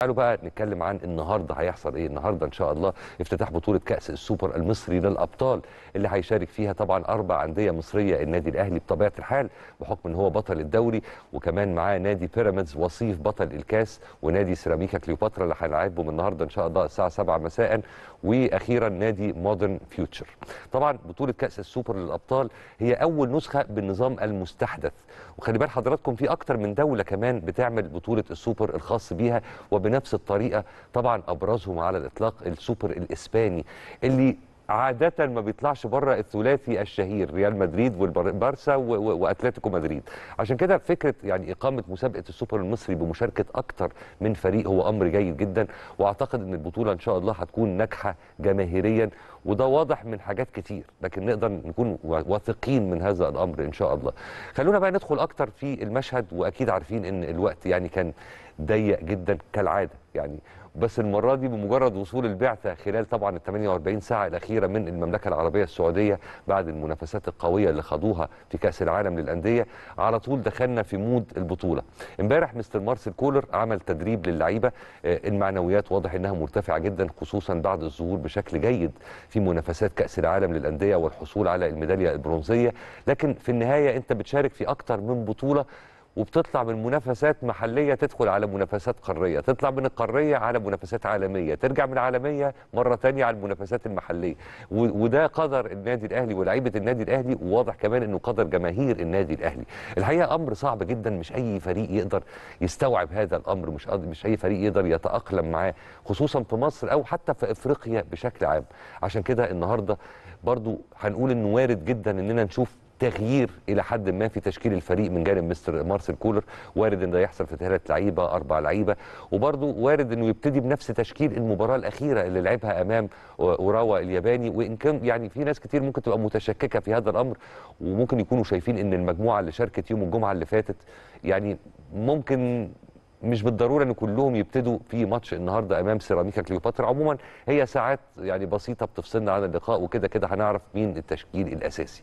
تعالوا بقى نتكلم عن النهارده هيحصل ايه النهارده ان شاء الله افتتاح بطوله كاس السوبر المصري للابطال اللي هيشارك فيها طبعا اربع انديه مصريه النادي الاهلي بطبيعه الحال بحكم ان هو بطل الدوري وكمان معاه نادي بيراميدز وصيف بطل الكاس ونادي سيراميكا كليوباترا اللي هنلعبهم النهارده ان شاء الله الساعه 7 مساء واخيرا نادي مودرن فيوتشر طبعا بطوله كاس السوبر للابطال هي اول نسخه بالنظام المستحدث وخلي بال حضراتكم في اكتر من دوله كمان بتعمل بطوله السوبر الخاص بيها وب بنفس الطريقه طبعا ابرزهم على الاطلاق السوبر الاسباني اللي عادة ما بيطلعش بره الثلاثي الشهير ريال مدريد والبارسا واتلتيكو مدريد عشان كده فكرة يعني إقامة مسابقة السوبر المصري بمشاركة أكتر من فريق هو أمر جيد جدا وأعتقد أن البطولة إن شاء الله هتكون ناجحة جماهيريا وده واضح من حاجات كتير لكن نقدر نكون واثقين من هذا الأمر إن شاء الله خلونا بقى ندخل أكتر في المشهد وأكيد عارفين أن الوقت يعني كان ضيق جدا كالعاده يعني بس المره دي بمجرد وصول البعثه خلال طبعا ال 48 ساعه الاخيره من المملكه العربيه السعوديه بعد المنافسات القويه اللي خاضوها في كاس العالم للانديه على طول دخلنا في مود البطوله امبارح مستر مارسيل كولر عمل تدريب للعيبه آه، المعنويات واضح انها مرتفعه جدا خصوصا بعد الظهور بشكل جيد في منافسات كاس العالم للانديه والحصول على الميداليه البرونزيه لكن في النهايه انت بتشارك في اكثر من بطوله وبتطلع من منافسات محليه تدخل على منافسات قاريه، تطلع من القاريه على منافسات عالميه، ترجع من العالميه مره ثانيه على المنافسات المحليه، وده قدر النادي الاهلي ولاعيبه النادي الاهلي وواضح كمان انه قدر جماهير النادي الاهلي. الحقيقه امر صعب جدا مش اي فريق يقدر يستوعب هذا الامر، مش مش اي فريق يقدر يتاقلم معاه، خصوصا في مصر او حتى في افريقيا بشكل عام. عشان كده النهارده برضو هنقول انه وارد جدا اننا نشوف تغيير الى حد ما في تشكيل الفريق من جانب مستر مارسيل كولر وارد ان ده يحصل في ثلاث لعيبه اربع لعيبه وبرضه وارد انه يبتدي بنفس تشكيل المباراه الاخيره اللي لعبها امام اوراوا الياباني وان كان يعني في ناس كتير ممكن تبقى متشككه في هذا الامر وممكن يكونوا شايفين ان المجموعه اللي شاركت يوم الجمعه اللي فاتت يعني ممكن مش بالضروره ان كلهم يبتدوا في ماتش النهارده امام سيراميكا كليوباترا عموما هي ساعات يعني بسيطه بتفصلنا عن اللقاء وكده كده هنعرف مين التشكيل الاساسي